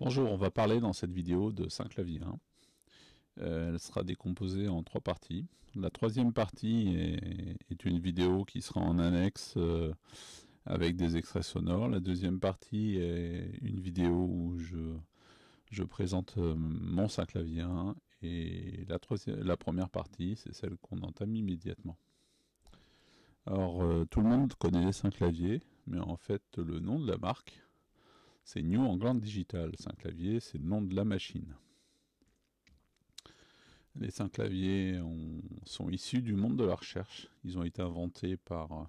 Bonjour, on va parler dans cette vidéo de 5 claviers. Euh, elle sera décomposée en trois parties. La troisième partie est, une vidéo qui sera en annexe euh, avec des extraits sonores. La deuxième partie est une vidéo où je, présente euh, mon 5 claviers. et la, la première partie, c'est celle qu'on entame immédiatement. Alors, tout le monde connaît les 5 claviers, mais en fait, le nom de la marque, c'est New England Digital. saint clavier, c'est le nom de la machine. Les cinq claviers sont issus du monde de la recherche. Ils ont été inventés par,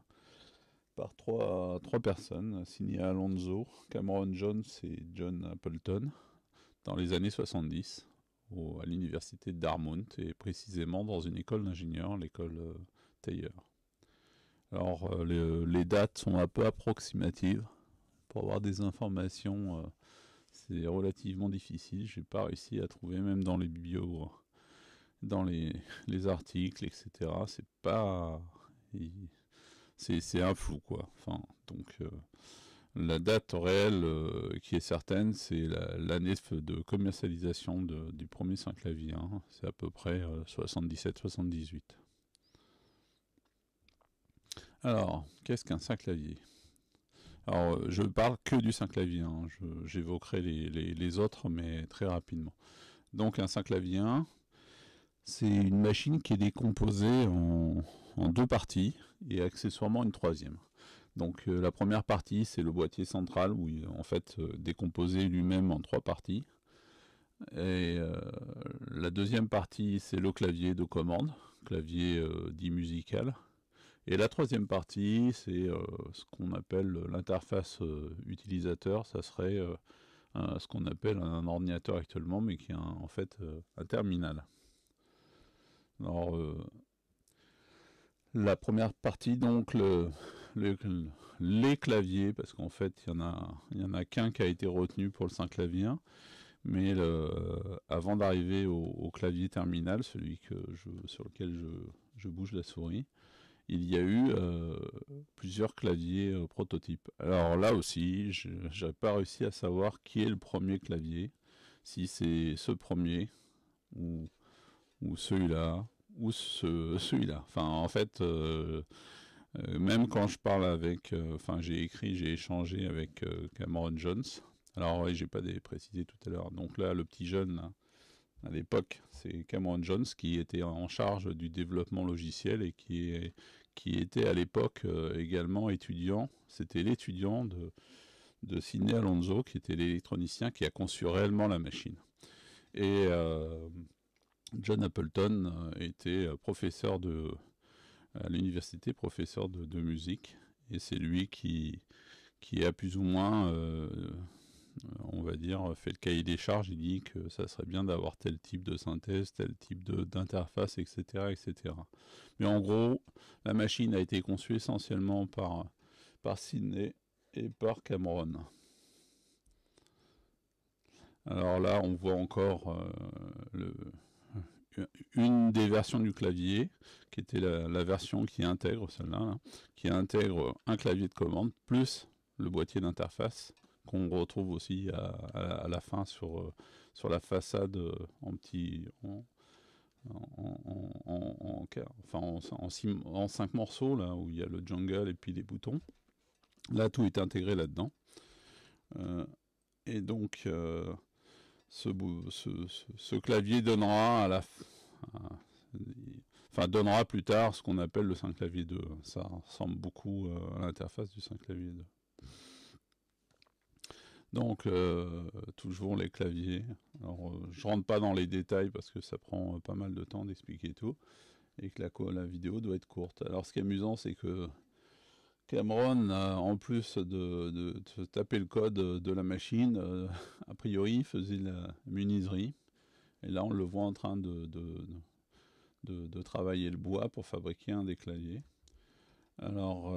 par trois, trois personnes, Signia Alonso, Cameron Jones et John Appleton, dans les années 70, à l'université d'Armont et précisément dans une école d'ingénieurs, l'école euh, Taylor. Alors, euh, les dates sont un peu approximatives pour avoir des informations, euh, c'est relativement difficile. J'ai pas réussi à trouver, même dans les bios, dans les, articles, etc. C'est pas. C'est un flou, quoi. Enfin, donc. Euh, la date réelle euh, qui est certaine, c'est l'année de commercialisation du premier Saint-Clavier. C'est à peu près 77-78. Alors, qu'est-ce qu'un Saint-Clavier alors, euh, je parle que du clavier clavier. Hein. j'évoquerai les, autres, mais très rapidement. Donc, un clavier, c'est une machine qui est décomposée en, deux parties, et accessoirement une troisième. Donc, euh, la première partie, c'est le boîtier central, où est en fait euh, décomposé lui-même en trois parties. Et la deuxième partie, c'est le clavier de commande, clavier dit musical, et la troisième partie, c'est euh, ce qu'on appelle l'interface euh, utilisateur. Ça serait euh, ce qu'on appelle un ordinateur actuellement, mais qui est en fait un terminal. Alors, la première partie, donc, les claviers, parce qu'en fait, il n'y en a, a qu'un qui a été retenu pour le 5 clavier Mais avant d'arriver au, clavier terminal, celui que je, sur lequel je bouge la souris, il y a eu euh, plusieurs claviers euh, prototypes. Alors là aussi, je n'ai pas réussi à savoir qui est le premier clavier, si c'est ce premier, ou, celui-là, ou ce, celui-là. Enfin, en fait, euh, même quand je parle avec, enfin, j'ai écrit, j'ai échangé avec Cameron Jones. Alors, oui, j'ai pas précisé tout à l'heure. Donc là, le petit jeune, à l'époque, c'est Cameron Jones qui était en charge du développement logiciel et qui est qui était à l'époque euh, également étudiant. C'était l'étudiant de, de Sidney Alonso, qui était l'électronicien qui a conçu réellement la machine. Et euh, John Appleton euh, était professeur de, à l'université, professeur de, de musique. Et c'est lui qui, qui a plus ou moins euh, on va dire, euh, fait le cahier des charges, il dit que ça serait bien d'avoir tel type de synthèse, tel type d'interface, etc., etc. Mais en gros, la machine a été conçue essentiellement par, par Sidney et par Cameron. Alors là, on voit encore euh, une des versions du clavier, qui était la, version qui intègre celle-là, hein, qui intègre un clavier de commande plus le boîtier d'interface qu'on retrouve aussi à, la fin sur, euh, sur la façade euh, en petit. En, en, enfin en, en, cinq morceaux là où il y a le jungle et puis les boutons là tout est intégré là dedans euh, et donc ce, ce, ce, clavier donnera à la enfin donnera plus tard ce qu'on appelle le 5 clavier 2 ça ressemble beaucoup à l'interface du 5 clavier 2 donc, euh, toujours les claviers. Alors, euh, je rentre pas dans les détails parce que ça prend euh, pas mal de temps d'expliquer tout. Et que la, vidéo doit être courte. Alors, ce qui est amusant, c'est que Cameron, en plus de, taper le code de la machine, a priori, faisait la muniserie. Et là, on le voit en train de, de travailler le bois pour fabriquer un des claviers. Alors,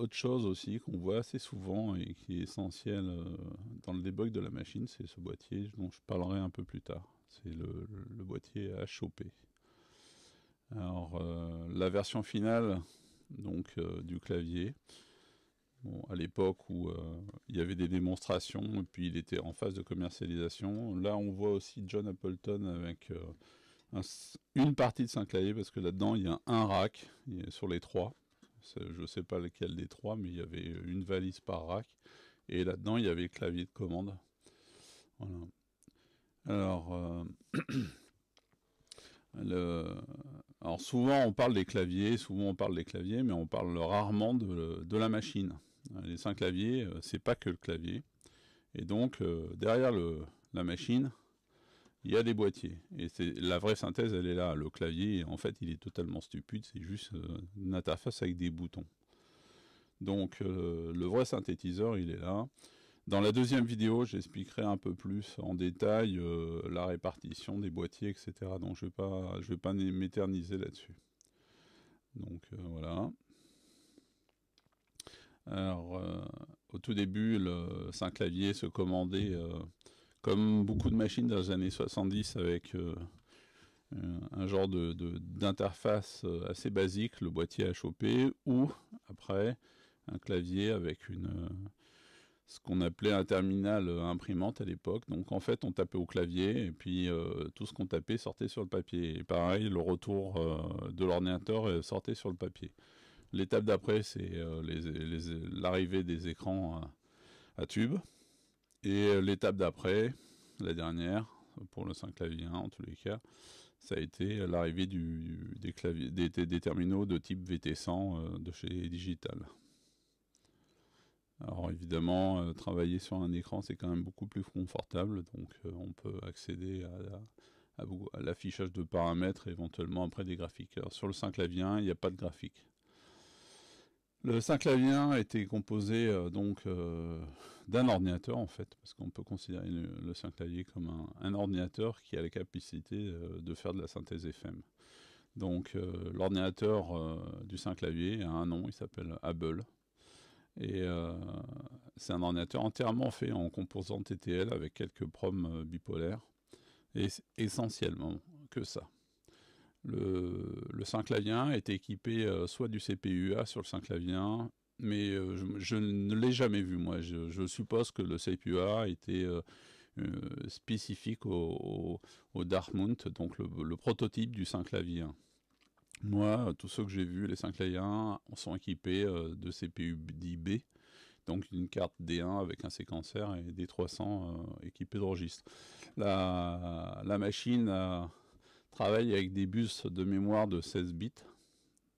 autre chose aussi qu'on voit assez souvent et qui est essentiel euh, dans le debug de la machine, c'est ce boîtier dont je parlerai un peu plus tard. C'est le, boîtier à choper. Alors euh, la version finale donc euh, du clavier, à l'époque où il y avait des démonstrations et puis il était en phase de commercialisation, là on voit aussi John Appleton avec une partie de son clavier parce que là-dedans il y a un rack sur les trois je ne sais pas lequel des trois, mais il y avait euh, une valise par rack. Et là-dedans, il y avait le clavier de commande. Euh, alors, souvent on parle des claviers, souvent on parle des claviers, mais on parle rarement de, de la machine. Les cinq claviers, euh, c'est pas que le clavier. Et donc, derrière la machine, il y a des boîtiers. Et c'est la vraie synthèse, elle est là. Le clavier, en fait, il est totalement stupide. C'est juste euh, une interface avec des boutons. Donc, euh, le vrai synthétiseur, il est là. Dans la deuxième vidéo, j'expliquerai un peu plus en détail euh, la répartition des boîtiers, etc. Donc, je ne vais pas, pas m'éterniser là-dessus. Donc, voilà. Alors, au tout début, le, Saint clavier se commandait comme beaucoup de machines dans les années 70 avec euh, euh, un genre d'interface de, euh, assez basique, le boîtier à choper, ou après un clavier avec une ce qu'on appelait un terminal imprimante à l'époque. Donc en fait, on tapait au clavier et puis tout ce qu'on tapait sortait sur le papier. Et pareil, le retour de l'ordinateur sortait sur le papier. L'étape d'après, c'est l'arrivée des écrans à, à tube. Et euh, l'étape d'après, la dernière, pour le 5 clavier 1 en tous les cas, ça a été euh, l'arrivée des, des, terminaux de type VT100 euh, de chez Digital. Alors évidemment, travailler sur un écran, c'est quand même beaucoup plus confortable, donc on peut accéder à, l'affichage de paramètres et éventuellement après des graphiques. Alors sur le 5 clavier 1, il n'y a pas de graphique. Le clavier a était composé euh, donc euh, d'un ordinateur en fait, parce qu'on peut considérer le, 5 clavier comme un, ordinateur qui a la capacité euh, de faire de la synthèse FM. Donc l'ordinateur du clavier a un nom, il s'appelle Hubble. Et c'est un ordinateur entièrement fait en composant TTL avec quelques promes bipolaires. Et essentiellement que ça le, le clavien était équipé euh, soit du cpu sur le Saint-Clavien, mais euh, je, ne l'ai jamais vu, moi. Je, suppose que le CPU-A était euh, spécifique au, au, Dartmouth, donc le, prototype du clavier Moi, tous ceux que j'ai vus, les 1 sont équipés de CPU b donc une carte D1 avec un séquenceur et D300 équipé de registres. La, la machine a travaille avec des bus de mémoire de 16 bits.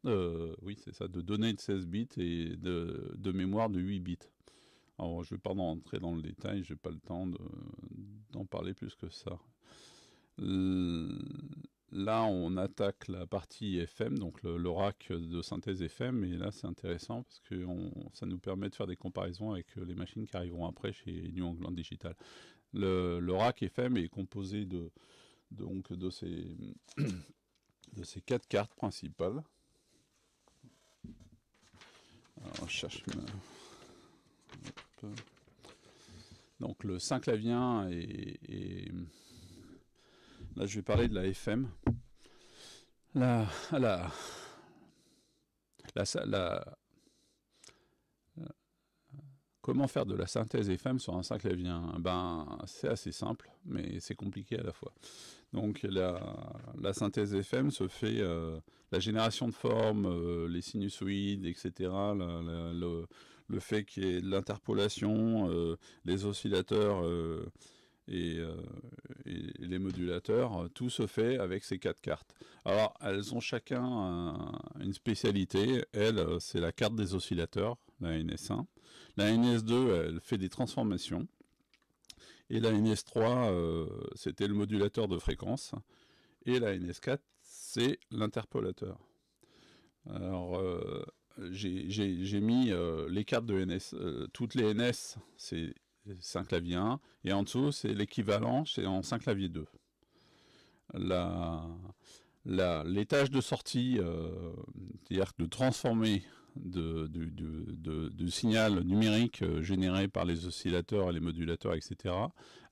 Euh, oui, c'est ça, de données de 16 bits et de, mémoire de 8 bits. Alors, je vais pas rentrer dans le détail, j'ai pas le temps d'en parler plus que ça. Là, on attaque la partie FM, donc le, rack de synthèse FM, et là, c'est intéressant parce que on, ça nous permet de faire des comparaisons avec euh, les machines qui arriveront après chez New England Digital. Le, le rack FM est composé de donc de ces, de ces quatre cartes principales. Donc le 5 clavien et, là je vais parler de la FM. La la la, Comment faire de la synthèse FM sur un 5 clavien Ben, c'est assez simple, mais c'est compliqué à la fois. Donc la, synthèse FM se fait, euh, la génération de formes, euh, les sinusoïdes, etc., le, fait qu'il y ait de l'interpolation, euh, les oscillateurs et, les modulateurs, tout se fait avec ces quatre cartes. Alors elles ont chacun une spécialité. Elle, c'est la carte des oscillateurs, la NS1. La NS2, elle fait des transformations. Et la NS3, euh, c'était le modulateur de fréquence. Et la NS4, c'est l'interpolateur. Alors, euh, j'ai mis euh, les cartes de NS. toutes les NS, c'est 5 clavier 1. Et en dessous, c'est l'équivalent, c'est en 5 clavier 2. La, la, de sortie, c'est-à-dire de transformer du, signal numérique euh, généré par les oscillateurs et les modulateurs, etc.,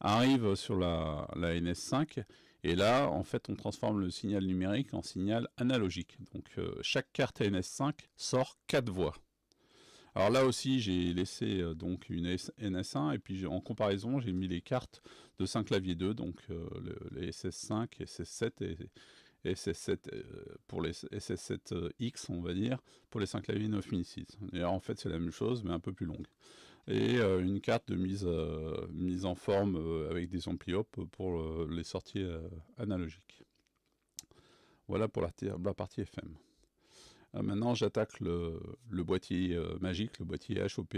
arrive sur la, NS5. Et là, en fait, on transforme le signal numérique en signal analogique. Donc, euh, chaque carte NS5 sort quatre voix. Alors là aussi, j'ai laissé euh, donc une NS1 et puis en comparaison, j'ai mis les cartes de 5 claviers 2, donc les SS5, SS7 et, SS7 euh, pour les SS7X, on va dire, pour les 5 claviers 9 6 en fait, c'est la même chose, mais un peu plus longue. Et euh, une carte de mise, euh, mise en forme avec des ampli hop pour les sorties analogiques. Voilà pour la, partie FM. maintenant, j'attaque le, boîtier magique, le boîtier HOP.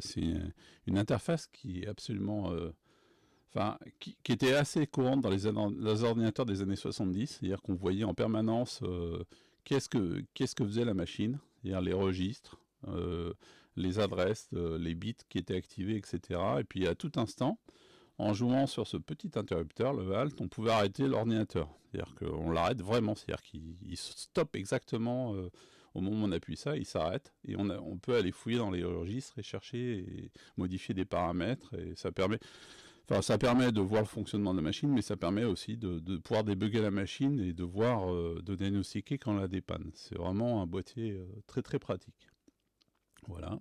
c'est une interface qui est absolument enfin, qui, était assez courante dans les, ordinateurs des années 70, c'est-à-dire qu'on voyait en permanence euh, qu'est-ce que que faisait la machine, les registres, euh, les adresses, euh, les bits qui étaient activés, etc. Et puis à tout instant, en jouant sur ce petit interrupteur, le VALT, on pouvait arrêter l'ordinateur. C'est-à-dire qu'on l'arrête vraiment, c'est-à-dire qu'il stoppe exactement au moment où on appuie ça, il s'arrête et on, on peut aller fouiller dans les registres et chercher et modifier des paramètres et ça permet ça permet de voir le fonctionnement de la machine, mais ça permet aussi de, pouvoir débugger la machine et de voir, euh, de diagnostiquer quand la dépanne. C'est vraiment un boîtier euh, très très pratique. Voilà.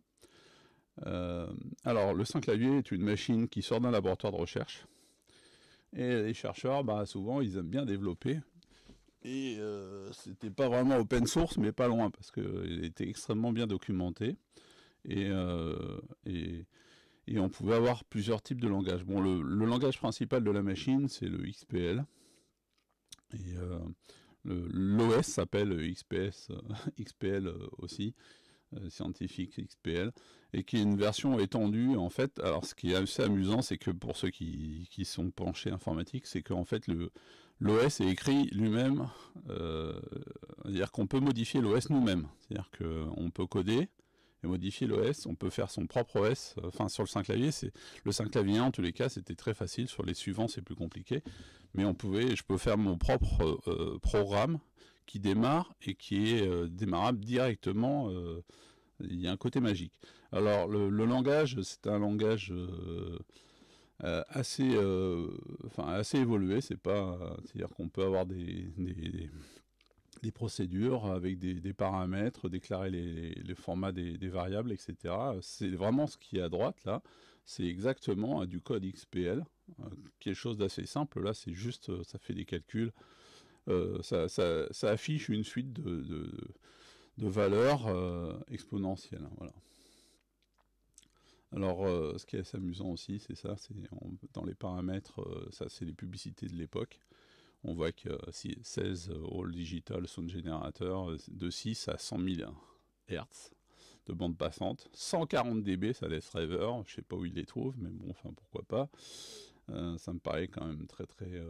Euh, alors, le 5 clavier est une machine qui sort d'un laboratoire de recherche. Et les chercheurs, bah, souvent, ils aiment bien développer. Et c'était pas vraiment open source, mais pas loin, parce qu'il était extrêmement bien documenté. et et on pouvait avoir plusieurs types de langages. Bon, le, langage principal de la machine, c'est le XPL. Et euh, l'OS s'appelle XPS, euh, XPL euh, aussi, scientifique XPL, et qui est une version étendue en fait. Alors, ce qui est assez amusant, c'est que pour ceux qui, sont penchés informatique, c'est qu'en fait l'OS est écrit lui-même, c'est-à-dire qu'on peut modifier l'OS nous-mêmes, c'est-à-dire qu'on peut coder modifier l'OS. On peut faire son propre OS. Euh, enfin, sur le 5 clavier, c'est le 5 clavier en tous les cas, c'était très facile. Sur les suivants, c'est plus compliqué. Mais on pouvait, je peux faire mon propre euh, euh, programme qui démarre et qui est démarrable directement. il y a un côté magique. Alors, le, langage, c'est un langage assez, enfin, assez évolué. C'est pas, c'est-à-dire qu'on peut avoir des des procédures avec des, paramètres, déclarer les, formats des, variables, etc. C'est vraiment ce qui est à droite là, c'est exactement euh, du code XPL, euh, quelque chose d'assez simple, là c'est juste, euh, ça fait des calculs, ça, affiche une suite de, valeurs exponentielles, hein, voilà. Alors, ce qui est assez amusant aussi, c'est ça, c'est dans les paramètres, ça c'est les publicités de l'époque on voit que 16 euh, euh, All digital sound générateur de 6 euh, à 100 000 Hz de bande passante. 140 dB, ça laisse rêveur. Je sais pas où il les trouve, mais bon, enfin, pourquoi pas. ça me paraît quand même très très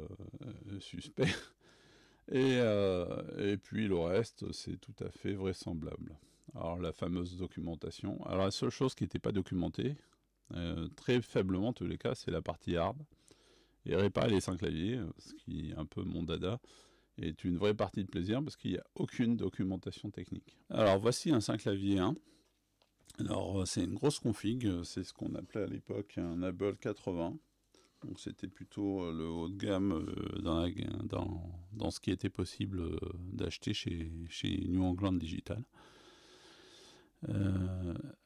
suspect. Et, puis le reste, c'est tout à fait vraisemblable. Alors la fameuse documentation. Alors la seule chose qui n'était pas documentée, très faiblement tous les cas, c'est la partie arbre et réparer les cinq claviers, euh, ce qui est un peu mon dada est une vraie partie de plaisir parce qu'il n'y a aucune documentation technique. Alors voici un 5 clavier 1. Alors euh, c'est une grosse config, euh, c'est ce qu'on appelait à l'époque un Apple 80. Donc c'était plutôt le haut de gamme dans, dans, dans ce qui était possible d'acheter chez, chez New England Digital.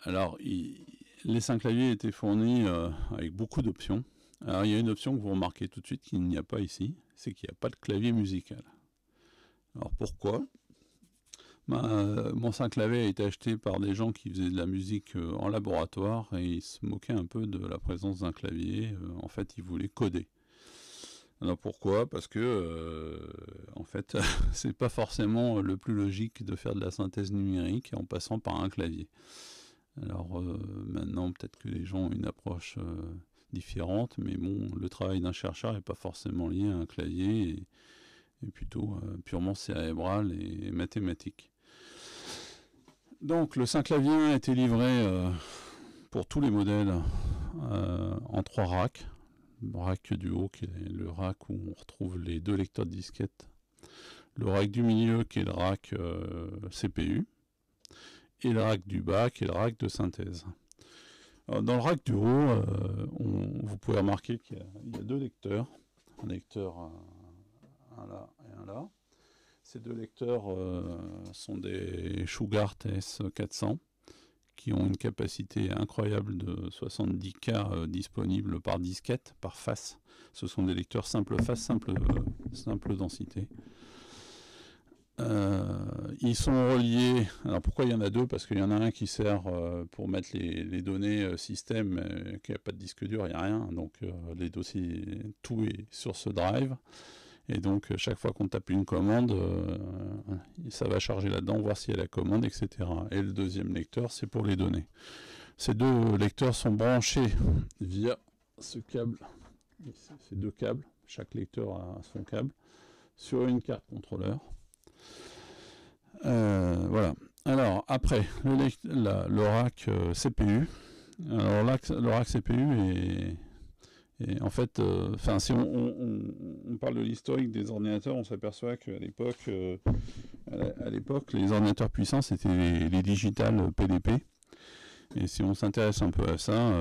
alors les 5 claviers étaient fournis avec beaucoup d'options. Alors il y a une option que vous remarquez tout de suite qu'il n'y a pas ici, c'est qu'il n'y a pas de clavier musical. Alors pourquoi ben, euh, Mon Saint-Clavier a été acheté par des gens qui faisaient de la musique euh, en laboratoire et ils se moquaient un peu de la présence d'un clavier. Euh, en fait, ils voulaient coder. Alors pourquoi Parce que en fait, c'est pas forcément le plus logique de faire de la synthèse numérique en passant par un clavier. Alors maintenant, peut-être que les gens ont une approche différentes, mais bon, le travail d'un chercheur n'est pas forcément lié à un clavier, et, plutôt euh, purement cérébral et, mathématique. Donc le clavier a été livré euh, pour tous les modèles euh, en trois racks. Le rack du haut qui est le rack où on retrouve les deux lecteurs de disquettes. Le rack du milieu qui est le rack CPU. Et le rack du bas qui est le rack de synthèse. Euh, dans le rack du haut, euh, vous pouvez remarquer qu'il y, a deux lecteurs, un lecteur euh, là et un là. Ces deux lecteurs sont des Shugart S400 qui ont une capacité incroyable de 70K disponible par disquette, par face. Ce sont des lecteurs simple face, simple densité. Euh, ils sont reliés. Alors pourquoi il y en a deux Parce qu'il y en a un qui sert euh, pour mettre les, données euh, système, qui a pas de disque dur, il n'y a rien. Donc les dossiers, tout est sur ce drive. Et donc, chaque fois qu'on tape une commande, ça va charger là-dedans, voir s'il y a la commande, etc. Et le deuxième lecteur, c'est pour les données. Ces deux lecteurs sont branchés via ce câble, ces deux câbles, chaque lecteur a son câble, sur une carte contrôleur. Euh, voilà. Alors, après, l'oracle euh, CPU. Alors, l'oracle CPU est, en fait... Euh, enfin, si on, parle de l'historique des ordinateurs, on s'aperçoit qu'à l'époque, à l'époque, les ordinateurs puissants, c'était les, les digitales PDP. Et si on s'intéresse un peu à ça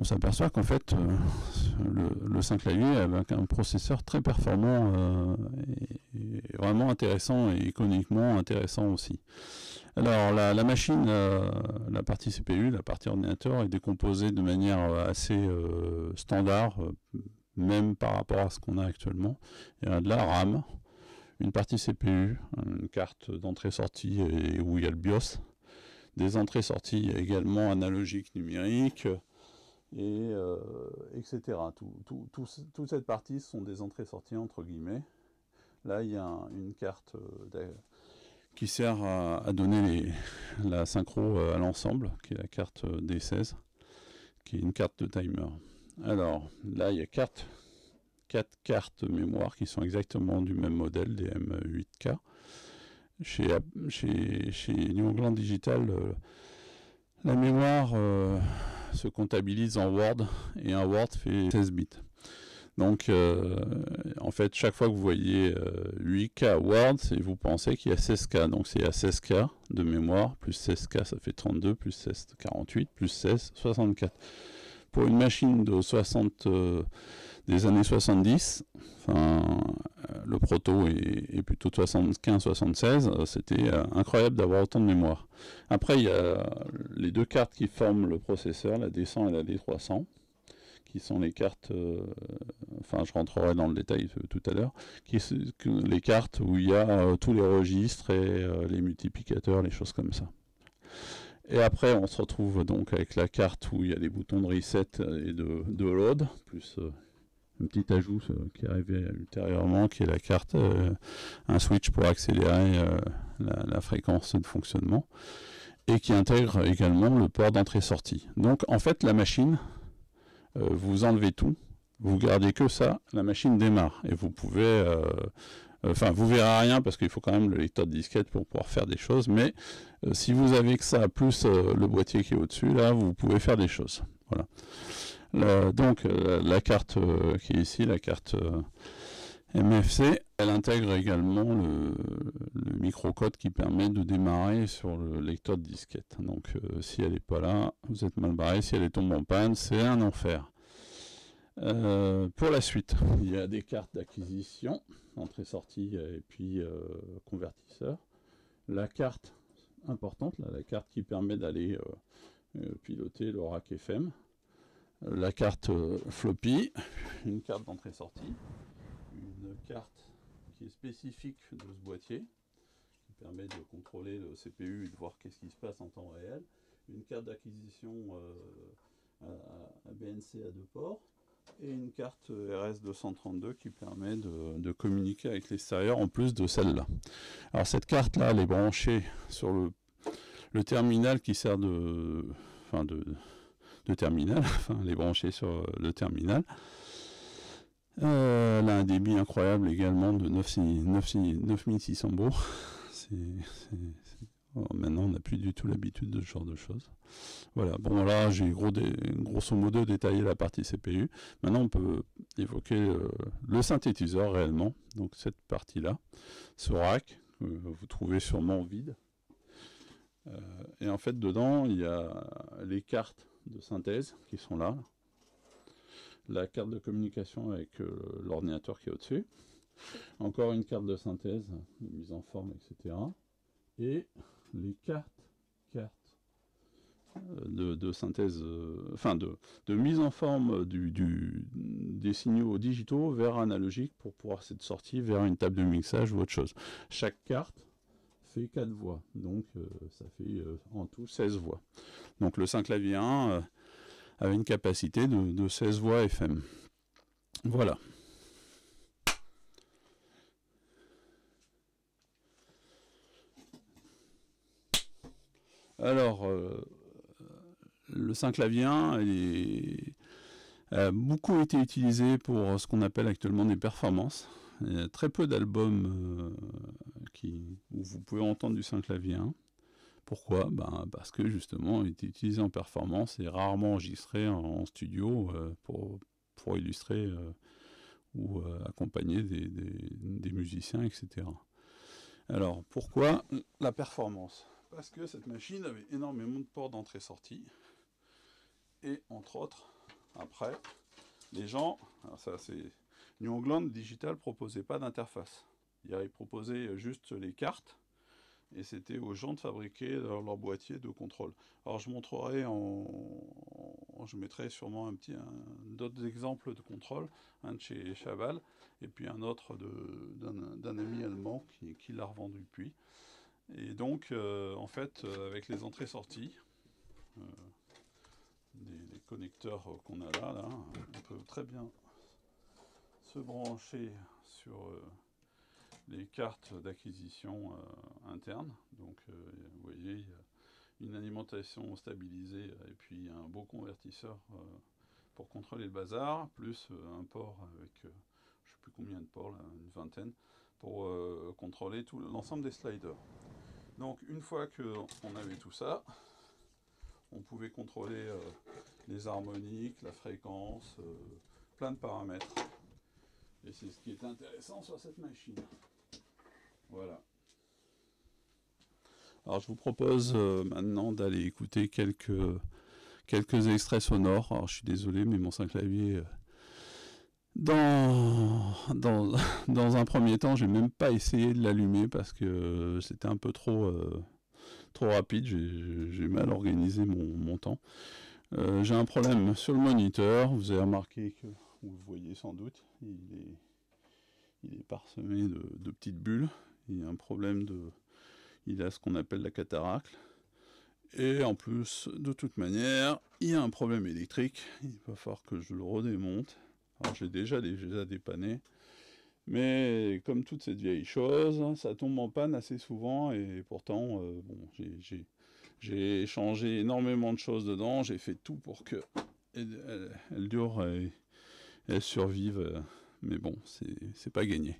on s'aperçoit qu'en fait, euh, le, 5 clavier avec un processeur très performant euh, vraiment intéressant et iconiquement intéressant aussi. Alors la, machine, euh, la, partie CPU, la partie ordinateur est décomposée de manière assez standard, même par rapport à ce qu'on a actuellement. Il y a de la RAM, une partie CPU, une carte d'entrée-sortie où il y a le BIOS, des entrées-sorties également analogiques numériques, et euh, etc. Tout, toute cette partie sont des entrées-sorties entre guillemets. Là, il y a une carte euh, qui sert à, donner les, la synchro euh, à l'ensemble, qui est la carte D16, qui est une carte de timer. Alors, là, il y a quatre, cartes mémoire qui sont exactement du même modèle, des M8K. Chez, chez, chez New England Digital, la mémoire se comptabilise en Word et un Word fait 16 bits. Donc euh, en fait chaque fois que vous voyez 8K euh, Word, vous pensez qu'il y a 16K. Donc c'est à 16K de mémoire, plus 16K ça fait 32, plus 16, 48, plus 16, 64 pour une machine euh, des années 70, euh, le proto est, est plutôt 75-76, euh, c'était incroyable d'avoir autant de mémoire. Après, il y a les deux cartes qui forment le processeur, la D100 et la D300 qui sont les cartes, enfin je rentrerai dans le détail tout à l'heure, qui les cartes où il y a tous les registres et les multiplicateurs, les choses comme ça. Et après, on se retrouve donc avec la carte où il y a des boutons de reset et de, load, plus euh, un petit ajout euh, qui est arrivé ultérieurement, qui est la carte, euh, un switch pour accélérer la, fréquence de fonctionnement, et qui intègre également le port d'entrée-sortie. Donc en fait, la machine, vous enlevez tout, vous gardez que ça, la machine démarre, et vous pouvez Enfin, vous verrez rien parce qu'il faut quand même le lecteur de disquette pour pouvoir faire des choses. Mais euh, si vous avez que ça plus euh, le boîtier qui est au-dessus, là, vous pouvez faire des choses. Voilà. Euh, donc la, carte qui est ici, la carte MFC, elle intègre également le, microcode qui permet de démarrer sur le lecteur de disquette. Donc si elle n'est pas là, vous êtes mal barré, si elle est tombe en panne, c'est un enfer. pour la suite, il y a des cartes d'acquisition entrée-sortie et puis euh, convertisseur. La carte importante, la carte qui permet d'aller euh, euh, piloter le rack FM. La carte floppy, une carte d'entrée-sortie, une carte qui est spécifique de ce boîtier, qui permet de contrôler le CPU et de voir qu'est-ce qui se passe en temps réel, une carte d'acquisition à BNC à deux ports, et une carte RS232 qui permet de, communiquer avec l'extérieur en plus de celle-là. Alors cette carte-là, elle est branchée sur le, terminal qui sert de... Enfin de, terminal, enfin elle est branchée sur le terminal. Euh, elle a un débit incroyable également de 9600 9, C'est euh, maintenant, on n'a plus du tout l'habitude de ce genre de choses. Voilà, bon là, j'ai gros grosso modo détaillé la partie CPU. Maintenant, on peut évoquer euh, le synthétiseur réellement. Donc cette partie-là, ce rack, que euh, vous trouvez sûrement vide. et en fait, dedans, il y a les cartes de synthèse qui sont là. La carte de communication avec l'ordinateur qui est au-dessus. Encore une carte de synthèse, de mise en forme, etc. Et les cartes, cartes euh, de, synthèse, euh, enfin de, mise en forme du, des signaux digitaux vers analogique pour pouvoir cette sortie vers une table de mixage ou autre chose. Chaque carte fait 4 voix, donc euh, ça fait en tout 16 voix. Donc le 5 clavier 1 a avait une capacité de, de 16 voix FM. Voilà. Alors, euh, le Saint-Clavien a beaucoup été utilisé pour ce qu'on appelle actuellement des performances. Il y a très peu d'albums euh, où vous pouvez entendre du Saint-Clavien. Pourquoi ben, Parce que justement, il est utilisé en performance et rarement enregistré en, studio euh, pour, illustrer ou accompagner des musiciens, etc. Alors, pourquoi la performance parce que cette machine avait énormément de ports d'entrée-sortie. Et entre autres, après, les gens, New England Digital proposait pas d'interface. Ils proposaient juste les cartes et c'était aux gens de fabriquer leur, boîtier de contrôle. Alors je montrerai, je mettrai sûrement un petit d'autres exemples de contrôle, un de chez Chaval et puis un autre d'un ami allemand qui, qui l'a revendu depuis. Et donc, euh, en fait, euh, avec les entrées-sorties, euh, des, connecteurs qu'on a là, on peut très bien se brancher sur les cartes d'acquisition internes. Donc, vous voyez, il y a une alimentation stabilisée et puis un beau convertisseur pour contrôler le bazar, plus un port avec je ne sais plus combien de ports, une vingtaine, pour contrôler contrôler l'ensemble des sliders. Donc une fois qu'on avait tout ça, on pouvait contrôler euh, les harmoniques, la fréquence, euh, plein de paramètres. Et c'est ce qui est intéressant sur cette machine. Voilà. Alors je vous propose euh, maintenant d'aller écouter quelques, quelques extraits sonores. Alors je suis désolé, mais mon cinq clavier Dans, un premier temps, j'ai même pas essayé de l'allumer parce que euh, c'était un peu trop, euh, trop rapide. J'ai mal organisé mon, mon temps. Euh, j'ai un problème sur le moniteur. Vous avez remarqué que, vous le voyez sans doute, il est, parsemé de, petites bulles. Il y a un problème de. Il a ce qu'on appelle la cataracte. Et en plus, de toute manière, il y a un problème électrique. Il va falloir que je le redémonte j'ai déjà déjà dépanné. Mais comme toute cette vieille chose, ça tombe en panne assez souvent et pourtant, euh, bon, j'ai changé énormément de choses dedans. J'ai fait tout pour que elle, dure et elle survive. Mais bon, c'est pas gagné.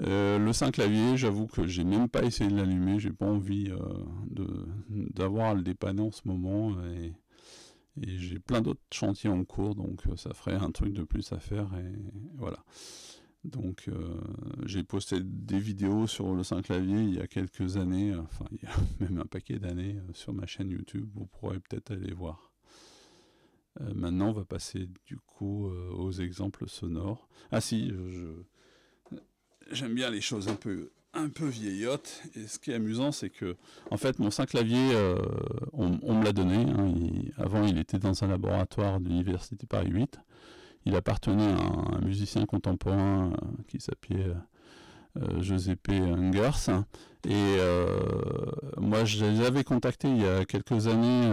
Euh, le 5 clavier, j'avoue que j'ai même pas essayé de l'allumer, j'ai pas envie euh, d'avoir à le dépanner en ce moment. Et et j'ai plein d'autres chantiers en cours, donc euh, ça ferait un truc de plus à faire. Et voilà. Donc euh, j'ai posté des vidéos sur le Saint-Clavier il y a quelques années, enfin il y a même un paquet d'années euh, sur ma chaîne YouTube, vous pourrez peut-être aller voir. maintenant on va passer du coup aux exemples sonores. Ah si, j'aime bien les choses un peu un peu vieillotte. Et ce qui est amusant, c'est que, en fait, mon Saint-Clavier, euh, on, me l'a donné. Hein. avant, il était dans un laboratoire de l'Université Paris 8. Il appartenait à un, musicien contemporain euh, qui s'appelait euh, Giuseppe Ungers. et moi, je l'avais contacté il y a quelques années.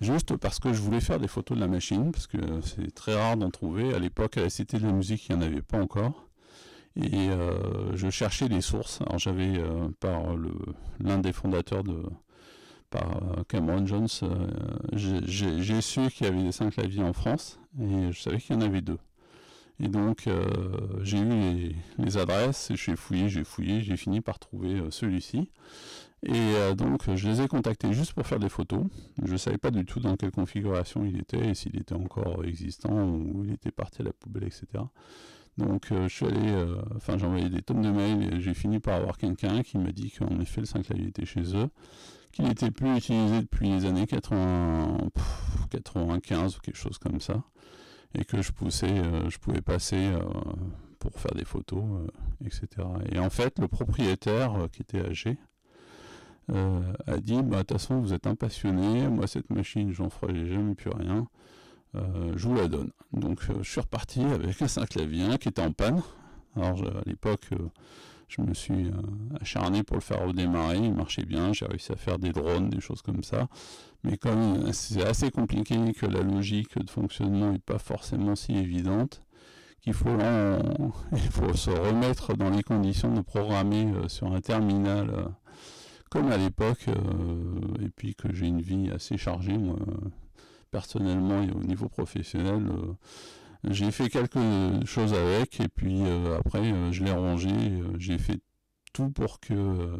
Juste parce que je voulais faire des photos de la machine, parce que c'est très rare d'en trouver. À l'époque, à la Cité de la Musique, il n'y en avait pas encore. Et euh, je cherchais des sources. Alors j'avais euh, par l'un des fondateurs de par euh, Cameron Jones, j'ai su qu'il y avait des 5 claviers en France et je savais qu'il y en avait deux. Et donc j'ai eu les, et adresses, j'ai fouillé, j'ai fouillé, j'ai fini par trouver celui-ci. Et donc je les ai contactés juste pour faire des photos. Je ne savais pas du tout dans quelle configuration il était et s'il était encore existant ou il était parti à la poubelle, etc. Donc euh, je suis allé, euh, enfin j'ai envoyé des tomes de mails et j'ai fini par avoir quelqu'un qui m'a dit qu'en effet le 5 Sinclair était chez eux, qu'il n'était plus utilisé depuis les années 80, 95 ou quelque chose comme ça, et que je poussais, euh, je pouvais passer pour faire des photos, etc. Et en fait le propriétaire qui était âgé a dit bah de toute façon vous êtes un passionné, moi cette machine j'en ferai jamais plus rien euh, je vous la donne. Donc euh, je suis reparti avec un clavier qui était en panne. Alors à l'époque, euh, je me suis acharné pour le faire redémarrer, il marchait bien, j'ai réussi à faire des drones, des choses comme ça. Mais comme c'est assez compliqué, que la logique de fonctionnement n'est pas forcément si évidente, qu'il faut, il faut se remettre dans les conditions de programmer sur un terminal comme à l'époque, et puis que j'ai une vie assez chargée. Moi, personnellement et au niveau professionnel. Euh, j'ai fait quelques euh, choses avec et puis euh, après je l'ai rangé. j'ai fait tout pour que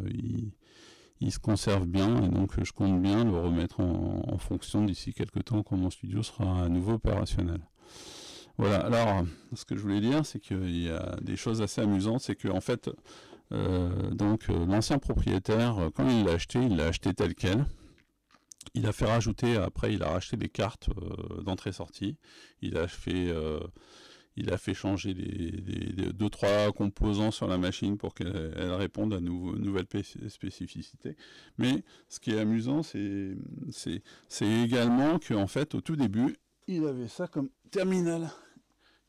il, se conserve bien et donc je compte bien le remettre en, fonction d'ici quelques temps quand mon studio sera à nouveau opérationnel. Voilà, alors ce que je voulais dire, c'est qu'il y a des choses assez amusantes, c'est que en fait, donc l'ancien propriétaire, quand il l'a acheté, il l'a acheté tel quel, il a fait rajouter, après il a racheté des cartes euh, d'entrée-sortie, il a fait... Euh, il a fait changer des, des, deux trois composants sur la machine pour qu'elle réponde à nouveau, nouvelles spécificités. Mais ce qui est amusant, c'est également que en fait au tout début, il avait ça comme terminal.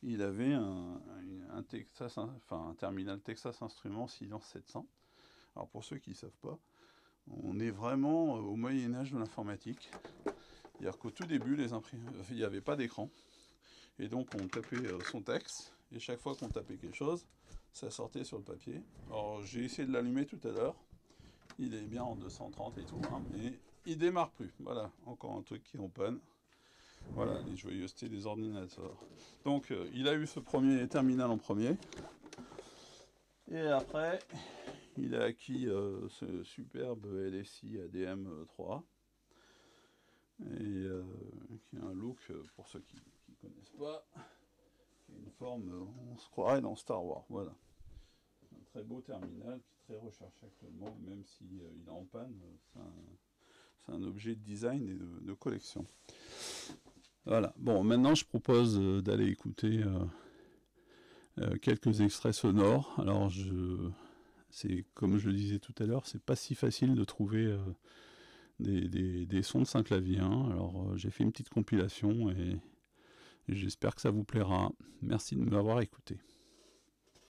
Il avait un, enfin, un terminal Texas Instruments Silence 700. Alors pour ceux qui ne savent pas, on est vraiment euh, au Moyen Âge de l'informatique. C'est-à-dire qu'au tout début, les il n'y avait pas d'écran. Et donc on tapait euh, son texte, et chaque fois qu'on tapait quelque chose, ça sortait sur le papier. Alors j'ai essayé de l'allumer tout à l'heure. Il est bien en 230 et tout, hein, mais il démarre plus. Voilà, encore un truc qui est en panne. Voilà, les joyeusetés des ordinateurs. Donc euh, il a eu ce premier terminal en premier. Et après, il a acquis euh, ce superbe LSI ADM 3 et euh, qui a un look, euh, pour ceux qui ne connaissent pas, qui a une forme, on se croirait dans Star Wars, voilà. Un très beau terminal qui est très recherché actuellement, même s'il est en panne, c'est un, objet de design et de, collection. Voilà, bon, maintenant je propose d'aller écouter quelques extraits sonores. Alors je c'est comme je le disais tout à l'heure, c'est pas si facile de trouver euh, des, sons de saint claviers. Alors euh, j'ai fait une petite compilation et j'espère que ça vous plaira. Merci de m'avoir écouté.